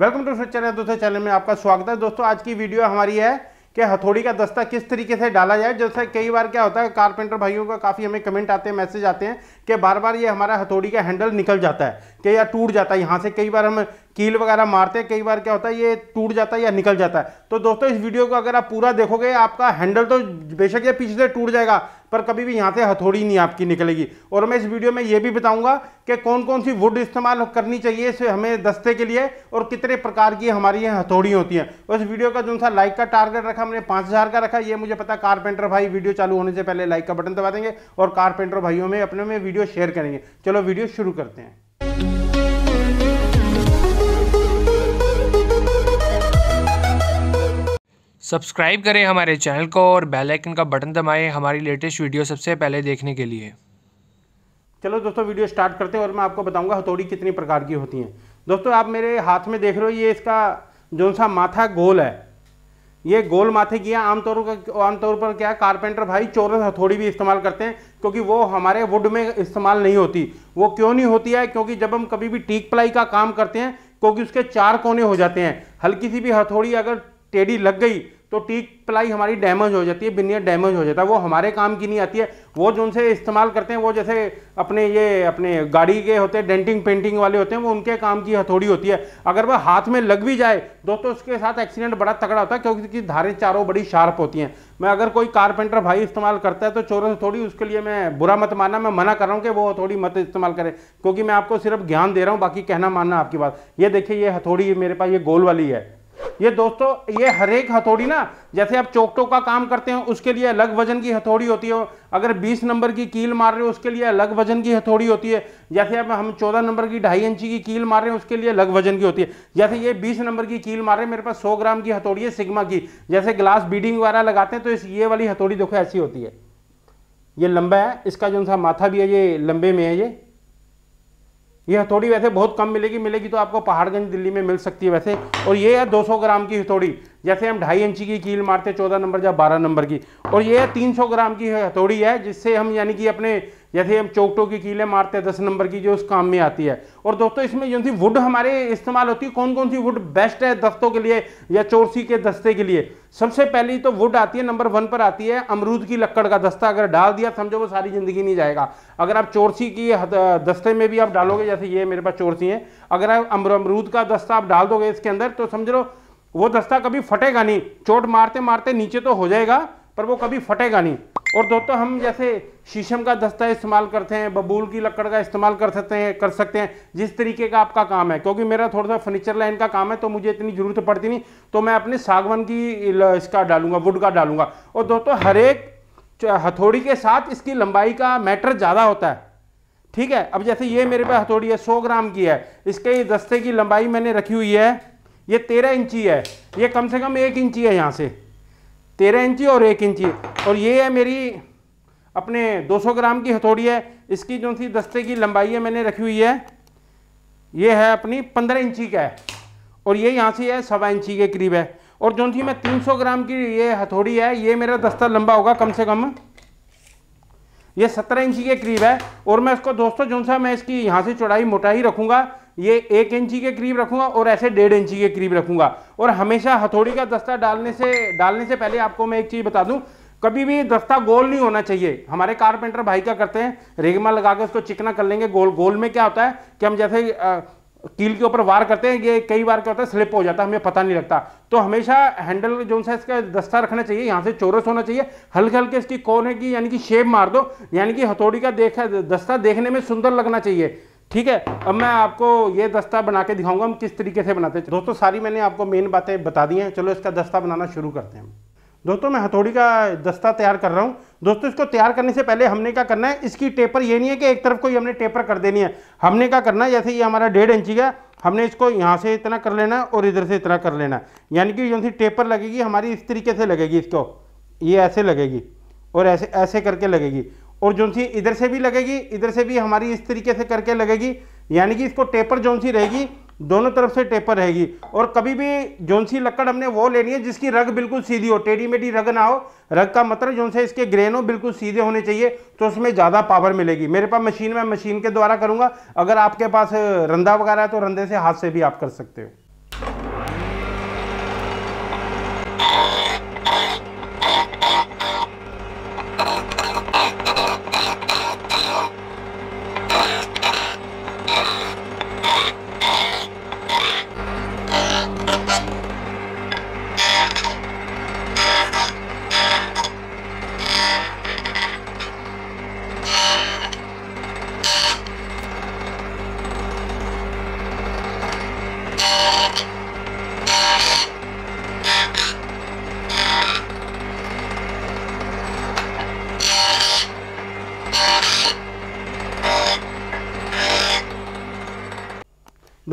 welcome to channel दोस्तों channel में आपका स्वागत है दोस्तों आज की वीडियो हमारी है कि हथौड़ी का दस्ता किस तरीके से डाला जाए जैसे कई बार क्या होता है कारपेंटर भाइयों का काफ़ी हमें कमेंट आते हैं मैसेज आते हैं कि बार बार ये हमारा हथौड़ी का हैंडल निकल जाता है कि या टूट जाता है यहाँ से कई बार हम कील वगैरह मारते हैं कई बार क्या होता है ये टूट जाता है या निकल जाता है तो दोस्तों इस वीडियो को अगर आप पूरा देखोगे आपका हैंडल तो बेशक ये पीछे से टूट जाएगा पर कभी भी यहाँ से हथौड़ी नहीं आपकी निकलेगी और मैं इस वीडियो में ये भी बताऊंगा कि कौन कौन सी वुड इस्तेमाल करनी चाहिए इसे हमें दस्ते के लिए और कितने प्रकार की हमारी यहाँ हथौड़ी होती हैं इस वीडियो का जो सा लाइक का टारगेट रखा हमने पाँच हज़ार का रखा ये मुझे पता कारपेंटर भाई वीडियो चालू होने से पहले लाइक का बटन दबा देंगे और कारपेंटर भाइयों में अपने में वीडियो शेयर करेंगे चलो वीडियो शुरू करते हैं सब्सक्राइब करें हमारे चैनल को और बेल आइकन का बटन दबाएं हमारी लेटेस्ट वीडियो सबसे पहले देखने के लिए चलो दोस्तों वीडियो स्टार्ट करते हैं और मैं आपको बताऊंगा हथौड़ी कितनी प्रकार की होती हैं दोस्तों आप मेरे हाथ में देख रहे हो ये इसका जो सा माथा गोल है ये गोल माथे की आमतौर पर आमतौर पर क्या कारपेंटर भाई चौरस हथौड़ी भी इस्तेमाल करते हैं क्योंकि वो हमारे वुड में इस्तेमाल नहीं होती वो क्यों नहीं होती है क्योंकि जब हम कभी भी टीक प्लाई का काम करते हैं क्योंकि उसके चार कोने हो जाते हैं हल्की सी भी हथौड़ी अगर टेढ़ी लग गई तो टीक प्लाई हमारी डैमेज हो जाती है बिनियर डैमेज हो जाता है वो हमारे काम की नहीं आती है वो जो उनसे इस्तेमाल करते हैं वो जैसे अपने ये अपने गाड़ी के होते हैं डेंटिंग पेंटिंग वाले होते हैं वो उनके काम की हथौड़ी होती है अगर वह हाथ में लग भी जाए दोस्तों तो उसके साथ एक्सीडेंट बड़ा तगड़ा होता है क्योंकि धारें चारों बड़ी शार्प होती हैं मैं अगर कोई कारपेंटर भाई इस्तेमाल करता है तो चोरों से थोड़ी उसके लिए मैं बुरा मत माना मैं मना कर रहा हूँ कि वो हथौड़ी मत इस्तेमाल करें क्योंकि मैं आपको सिर्फ ज्ञान दे रहा हूँ बाकी कहना मानना आपकी बात ये देखिए ये हथौड़ी मेरे पास ये गोल वाली है ये दोस्तों ये हर एक हथौड़ी ना जैसे आप चौकटों का काम करते हो उसके लिए अलग वजन की हथौड़ी होती है अगर 20 नंबर की कील मार रहे हो उसके लिए अलग वजन की हथौड़ी होती है जैसे आप हम 14 नंबर की ढाई इंची की कील मार रहे हैं उसके लिए अलग वजन की होती है जैसे ये 20 नंबर की कील मार रहे हैं मेरे पास 100 ग्राम की हथौड़ी है सिग्मा की जैसे ग्लास बीडिंग वगैरह लगाते हैं तो इस ये वाली हथौड़ी देखो ऐसी होती है ये लंबा है इसका जो सा माथा भी है ये लंबे में है ये ये हथौड़ी वैसे बहुत कम मिलेगी मिलेगी तो आपको पहाड़गंज दिल्ली में मिल सकती है वैसे और ये है 200 ग्राम की हथौड़ी जैसे हम ढाई इंची की कील मारते हैं चौदह नंबर या बारह नंबर की और ये है तीन ग्राम की हथौड़ी है जिससे हम यानी कि अपने जैसे हम चौकटों की कीलें मारते हैं दस नंबर की जो उस काम में आती है और दोस्तों इसमें जो वुड हमारे इस्तेमाल होती है कौन कौन सी वुड बेस्ट है दस्तों के लिए या चोरसी के दस्ते के लिए सबसे पहली तो वुड आती है नंबर वन पर आती है अमरूद की लकड़ का दस्ता अगर डाल दिया समझो वो सारी ज़िंदगी नहीं जाएगा अगर आप चोरसी की दस्ते में भी आप डालोगे जैसे ये मेरे पास चोरसी है अगर आप अमरूद का दस्ता आप डाल दोगे इसके अंदर तो समझ लो वो दस्ता कभी फटेगा नहीं चोट मारते मारते नीचे तो हो जाएगा पर वो कभी फटेगा नहीं और दोस्तों हम जैसे शीशम का दस्ता इस्तेमाल करते हैं बबूल की लकड़ का इस्तेमाल कर सकते हैं कर सकते हैं जिस तरीके का आपका काम है क्योंकि मेरा थोड़ा सा फर्नीचर लाइन का काम है तो मुझे इतनी ज़रूरत पड़ती नहीं तो मैं अपने सागवन की इसका डालूंगा वुड का डालूंगा और दोस्तों हर एक हथौड़ी के साथ इसकी लंबाई का मैटर ज़्यादा होता है ठीक है अब जैसे ये मेरे पास हथौड़ी है सौ ग्राम की है इसके दस्ते की लंबाई मैंने रखी हुई है ये तेरह इंची है ये कम से कम एक इंची है यहाँ से तेरह इंची और एक इंची और ये है मेरी अपने 200 ग्राम की हथौड़ी है इसकी जो सी दस्ते की लंबाई है मैंने रखी हुई है ये है अपनी 15 इंची का है और ये यहाँ से है सवा इंची के करीब है और जो सी मैं 300 ग्राम की ये हथौड़ी है ये मेरा दस्ता लंबा होगा कम से कम ये 17 इंची के करीब है और मैं इसको दोस्तों जो सा मैं इसकी यहाँ से चौड़ाई मोटाई रखूँगा ये एक इंची के करीब रखूंगा और ऐसे डेढ़ इंची के करीब रखूंगा और हमेशा हथौड़ी का दस्ता डालने से डालने से पहले आपको मैं एक चीज़ बता दूं कभी भी दस्ता गोल नहीं होना चाहिए हमारे कारपेंटर भाई क्या करते हैं रेगमा लगा के उसको चिकना कर लेंगे गोल गोल में क्या होता है कि हम जैसे आ, कील के ऊपर वार करते हैं ये कई बार क्या होता है स्लिप हो जाता है हमें पता नहीं लगता तो हमेशा हैंडल जो सा इसका दस्ता रखना चाहिए यहाँ से चोरस होना चाहिए हल्के हल्के इसकी कोने की यानी कि शेप मार दो यानी कि हथौड़ी का देखा दस्ता देखने में सुंदर लगना चाहिए ठीक है अब मैं आपको ये दस्ता बना के दिखाऊंगा हम किस तरीके से बनाते हैं दोस्तों सारी मैंने आपको मेन बातें बता दी हैं चलो इसका दस्ता बनाना शुरू करते हैं दोस्तों मैं हथौड़ी का दस्ता तैयार कर रहा हूँ दोस्तों इसको तैयार करने से पहले हमने क्या करना है इसकी टेपर ये नहीं है कि एक तरफ को ही हमने टेपर कर देनी है हमने क्या करना है जैसे ये हमारा डेढ़ इंची का हमने इसको यहाँ से इतना कर लेना है और इधर से इतना कर लेना है यानी कि जो सी टेपर लगेगी हमारी इस तरीके से लगेगी इसको ये ऐसे लगेगी और ऐसे ऐसे करके लगेगी और जो सी इधर से भी लगेगी इधर से भी हमारी इस तरीके से करके लगेगी यानी कि इसको टेपर जोन सी रहेगी दोनों तरफ से टेपर रहेगी और कभी भी जोन सी लकड़ हमने वो लेनी है जिसकी रग बिल्कुल सीधी हो टेढ़ी मेढ़ी रग ना हो रग का मतलब जो से इसके ग्रेन हो बिल्कुल सीधे होने चाहिए तो उसमें ज़्यादा पावर मिलेगी मेरे पास मशीन में मशीन के द्वारा करूँगा अगर आपके पास रंधा वगैरह है तो रंधे से हाथ से भी आप कर सकते हो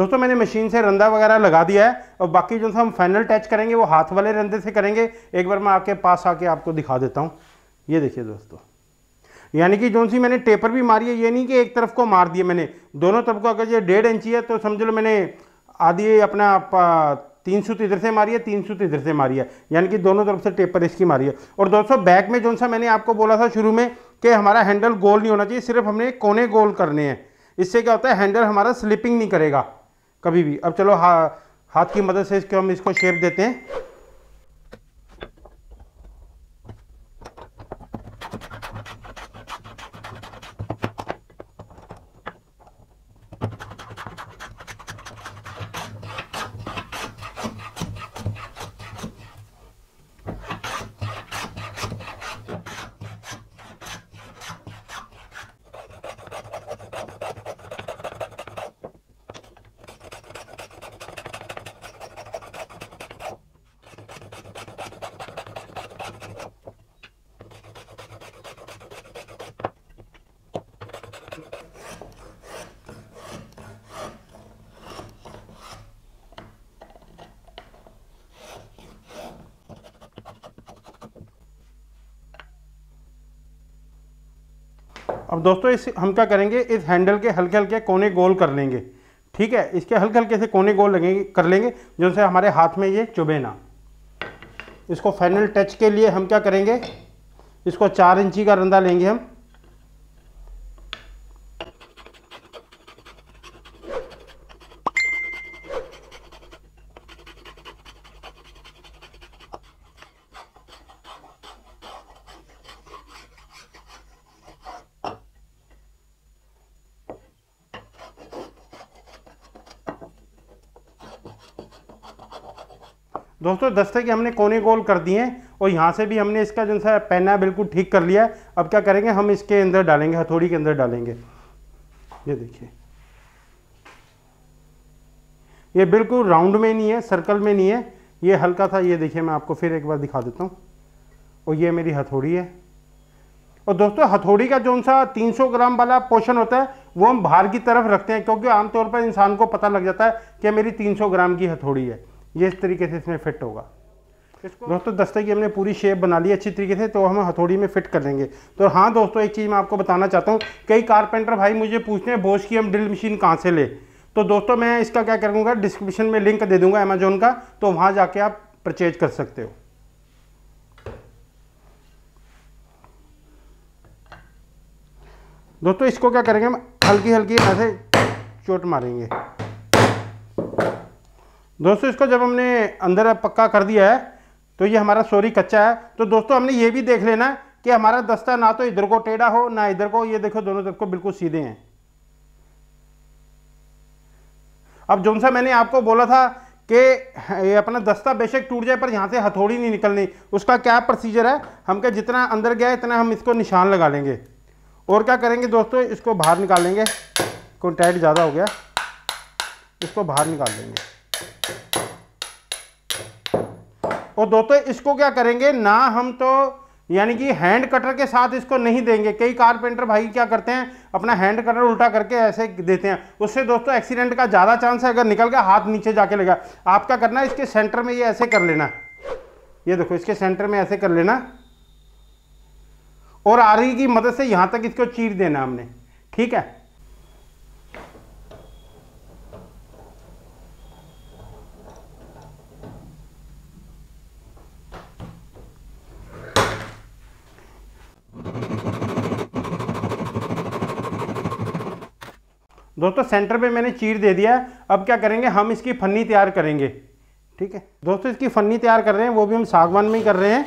दोस्तों मैंने मशीन से रंधा वगैरह लगा दिया है और बाकी जो हम फाइनल टच करेंगे वो हाथ वाले रंधे से करेंगे एक बार मैं आपके पास आके आपको दिखा देता हूँ ये देखिए दोस्तों यानी कि जो सी मैंने टेपर भी मारी है ये नहीं कि एक तरफ को मार दिया मैंने दोनों तरफ को अगर ये डेढ़ इंची है तो समझ लो मैंने आधी अपना तीन सूत इधर से मारी है तीन सूत इधर से मारी है यानी कि दोनों तरफ से टेपर इसकी मारी है और दोस्तों बैक में जो सा मैंने आपको बोला था शुरू में कि हमारा हैंडल गोल नहीं होना चाहिए सिर्फ हमने कोने गोल करने हैं इससे क्या होता है हैंडल हमारा स्लिपिंग नहीं करेगा कभी भी अब चलो हा, हाथ की मदद से इसको हम इसको शेप देते हैं अब दोस्तों इस हम क्या करेंगे इस हैंडल के हल्के हल्के कोने गोल कर लेंगे ठीक है इसके हल्के हल्के से कोने गोल लगेंगे कर लेंगे जिनसे हमारे हाथ में ये चुभे ना इसको फाइनल टच के लिए हम क्या करेंगे इसको चार इंची का रंधा लेंगे हम दोस्तों दस्ते के हमने कोने गोल कर दिए हैं और यहाँ से भी हमने इसका जो सा पैना बिल्कुल ठीक कर लिया है अब क्या करेंगे हम इसके अंदर डालेंगे हथौड़ी के अंदर डालेंगे ये देखिए ये बिल्कुल राउंड में नहीं है सर्कल में नहीं है ये हल्का था ये देखिए मैं आपको फिर एक बार दिखा देता हूँ और ये मेरी हथौड़ी है और दोस्तों हथौड़ी का जो सा तीन ग्राम वाला पोषण होता है वो हम बाहर की तरफ रखते हैं क्योंकि आमतौर पर इंसान को पता लग जाता है कि मेरी तीन ग्राम की हथौड़ी है ये इस तरीके से इसमें फिट होगा दोस्तों दस्ते की हमने पूरी शेप बना ली अच्छी तरीके से तो हम हथौड़ी में फिट कर लेंगे तो हाँ दोस्तों एक चीज़ मैं आपको बताना चाहता हूँ कई कारपेंटर भाई मुझे पूछते हैं बोझ की हम ड्रिल मशीन कहाँ से ले तो दोस्तों मैं इसका क्या करूँगा डिस्क्रिप्शन में लिंक दे दूँगा अमेजोन का तो वहाँ जाके आप परचेज कर सकते हो दोस्तों इसको क्या करेंगे हम हल्की हल्की ऐसे चोट मारेंगे दोस्तों इसको जब हमने अंदर पक्का कर दिया है तो ये हमारा सोरी कच्चा है तो दोस्तों हमने ये भी देख लेना कि हमारा दस्ता ना तो इधर को टेढ़ा हो ना इधर को ये देखो दोनों तरफ को बिल्कुल सीधे हैं अब जो सा मैंने आपको बोला था कि अपना दस्ता बेशक टूट जाए पर यहाँ से हथौड़ी नहीं निकलनी उसका क्या प्रोसीजर है हम क्या जितना अंदर गया इतना हम इसको निशान लगा लेंगे और क्या करेंगे दोस्तों इसको बाहर निकालेंगे कॉन्टैक्ट ज़्यादा हो गया इसको बाहर निकाल देंगे और दोस्तों इसको क्या करेंगे ना हम तो यानी कि हैंड कटर के साथ इसको नहीं देंगे कई कारपेंटर भाई क्या करते हैं अपना हैंड कटर उल्टा करके ऐसे देते हैं उससे दोस्तों एक्सीडेंट का ज़्यादा चांस है अगर निकल गया हाथ नीचे जाके लगा आप क्या करना है इसके सेंटर में ये ऐसे कर लेना ये देखो इसके सेंटर में ऐसे कर लेना और आरी की मदद से यहाँ तक इसको चीर देना हमने ठीक है दोस्तों सेंटर पे मैंने चीर दे दिया है अब क्या करेंगे हम इसकी फन्नी तैयार करेंगे ठीक है दोस्तों इसकी फन्नी तैयार कर रहे हैं वो भी हम सागवान में ही कर रहे हैं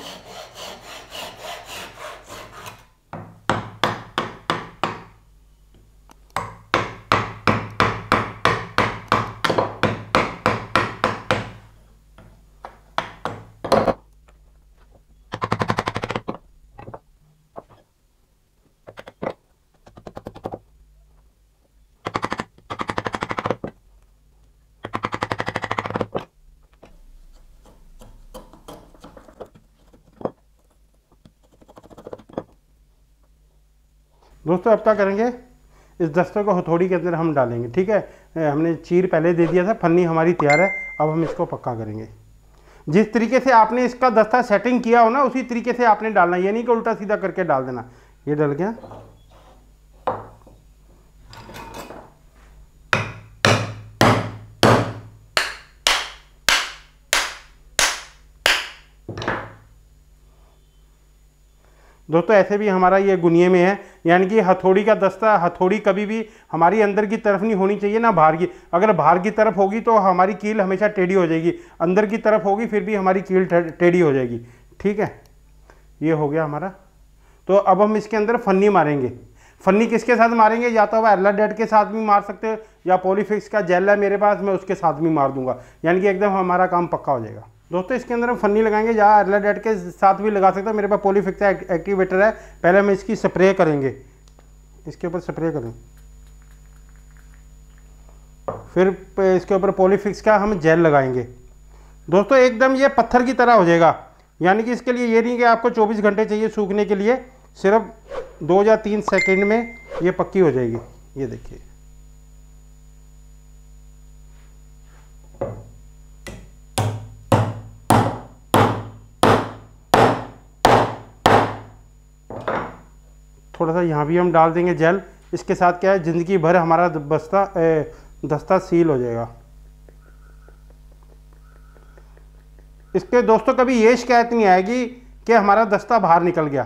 दोस्तों अब क्या करेंगे इस दस्ते को हथौड़ी के अंदर हम डालेंगे ठीक है हमने चीर पहले दे दिया था फन्नी हमारी तैयार है अब हम इसको पक्का करेंगे जिस तरीके से आपने इसका दस्ता सेटिंग किया हो ना उसी तरीके से आपने डालना ये नहीं कि उल्टा सीधा करके डाल देना ये डल गया दोस्तों ऐसे भी हमारा ये गुनिये में है यानी कि हथौड़ी का दस्ता हथौड़ी कभी भी हमारी अंदर की तरफ नहीं होनी चाहिए ना बाहर की अगर बाहर की तरफ होगी तो हमारी कील हमेशा टेढ़ी हो जाएगी अंदर की तरफ होगी फिर भी हमारी कील टेढ़ी हो जाएगी ठीक है ये हो गया हमारा तो अब हम इसके अंदर फन्नी मारेंगे फन्नी किसके साथ मारेंगे या तो आप एल्ला डेड के साथ भी मार सकते हो या पॉलीफिक्स का जेल है मेरे पास मैं उसके साथ भी मार दूंगा यानी कि एकदम हमारा काम पक्का हो जाएगा दोस्तों इसके अंदर हम फनी लगाएंगे या अर्ला डेट के साथ भी लगा सकते हैं मेरे पास पोलीफिक्स एक्टिवेटर है पहले हम इसकी स्प्रे करेंगे इसके ऊपर स्प्रे करें फिर इसके ऊपर पोलीफिक्स का हम जेल लगाएंगे दोस्तों एकदम ये पत्थर की तरह हो जाएगा यानी कि इसके लिए ये नहीं कि आपको 24 घंटे चाहिए सूखने के लिए सिर्फ दो या तीन सेकेंड में ये पक्की हो जाएगी ये देखिए थोड़ा सा यहाँ भी हम डाल देंगे जेल इसके साथ क्या है ज़िंदगी भर हमारा बस्ता दस्ता सील हो जाएगा इसके दोस्तों कभी ये शिकायत नहीं आएगी कि हमारा दस्ता बाहर निकल गया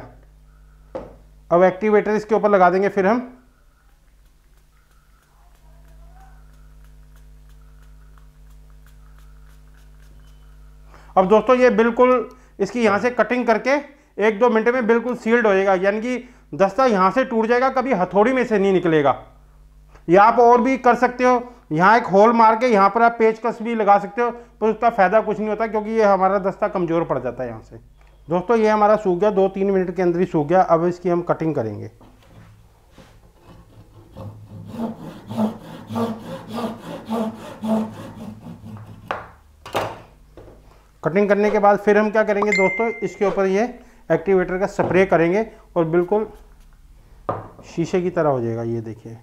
अब एक्टिवेटर इसके ऊपर लगा देंगे फिर हम अब दोस्तों ये बिल्कुल इसकी यहाँ से कटिंग करके एक दो मिनट में बिल्कुल सील्ड हो जाएगा यानी कि दस्ता यहाँ से टूट जाएगा कभी हथौड़ी में से नहीं निकलेगा या आप और भी कर सकते हो यहाँ एक होल मार के यहाँ पर आप पेचकस भी लगा सकते हो पर उसका फ़ायदा कुछ नहीं होता क्योंकि ये हमारा दस्ता कमज़ोर पड़ जाता है यहाँ से दोस्तों ये हमारा सूख गया दो तीन मिनट के अंदर ही सूख गया अब इसकी हम कटिंग करेंगे कटिंग करने के बाद फिर हम क्या करेंगे दोस्तों इसके ऊपर ये एक्टिवेटर का स्प्रे करेंगे और बिल्कुल शीशे की तरह हो जाएगा ये देखिए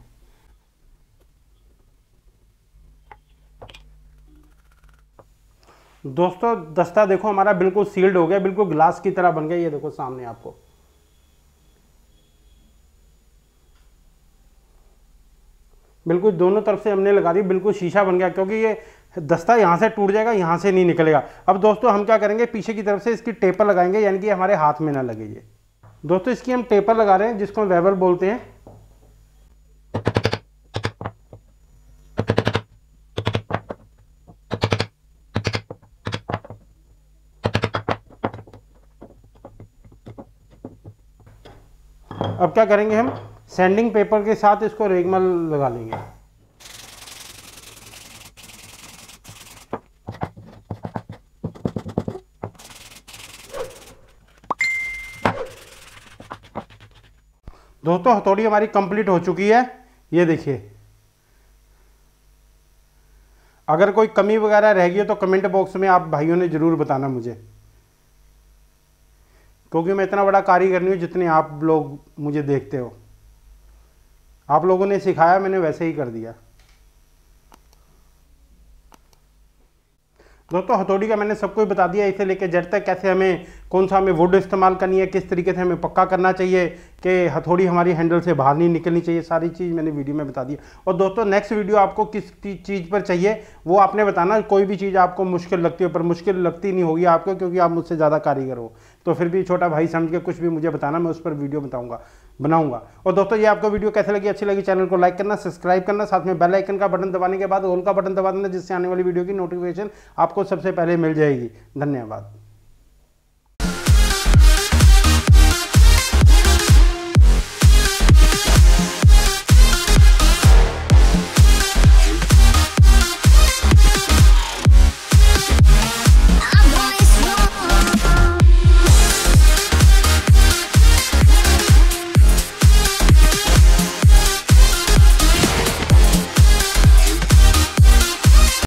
दोस्तों दस्ता देखो हमारा बिल्कुल सील्ड हो गया बिल्कुल ग्लास की तरह बन गया ये देखो सामने आपको बिल्कुल दोनों तरफ से हमने लगा दी बिल्कुल शीशा बन गया क्योंकि ये दस्ता यहाँ से टूट जाएगा यहाँ से नहीं निकलेगा अब दोस्तों हम क्या करेंगे पीछे की तरफ से इसकी टेपर लगाएंगे यानी कि हमारे हाथ में ना लगे ये दोस्तों इसकी हम टेपर लगा रहे हैं जिसको हम वेबर बोलते हैं अब क्या करेंगे हम सैंडिंग पेपर के साथ इसको रेगमल लगा लेंगे दोस्तों हथौड़ी हमारी कंप्लीट हो चुकी है ये देखिए अगर कोई कमी वगैरह रह गई हो तो कमेंट बॉक्स में आप भाइयों ने ज़रूर बताना मुझे क्योंकि मैं इतना बड़ा कार्य करनी हूँ जितने आप लोग मुझे देखते हो आप लोगों ने सिखाया मैंने वैसे ही कर दिया दोस्तों हथौड़ी का मैंने सब कुछ बता दिया इसे लेके जड़ तक कैसे हमें कौन सा हमें वुड इस्तेमाल करनी है किस तरीके से हमें पक्का करना चाहिए कि हथौड़ी हमारी हैंडल से बाहर नहीं निकलनी चाहिए सारी चीज़ मैंने वीडियो में बता दिया और दोस्तों नेक्स्ट वीडियो आपको किस चीज़ पर चाहिए वो आपने बताना कोई भी चीज़ आपको मुश्किल लगती हो पर मुश्किल लगती नहीं होगी आपको क्योंकि आप मुझसे ज़्यादा कारीगर हो तो फिर भी छोटा भाई समझ के कुछ भी मुझे बताना मैं उस पर वीडियो बताऊँगा बनाऊंगा और दोस्तों ये आपको वीडियो कैसे लगी अच्छी लगी चैनल को लाइक करना सब्सक्राइब करना साथ में बेल आइकन का बटन दबाने के बाद ऑल का बटन दबा देना जिससे आने वाली वीडियो की नोटिफिकेशन आपको सबसे पहले मिल जाएगी धन्यवाद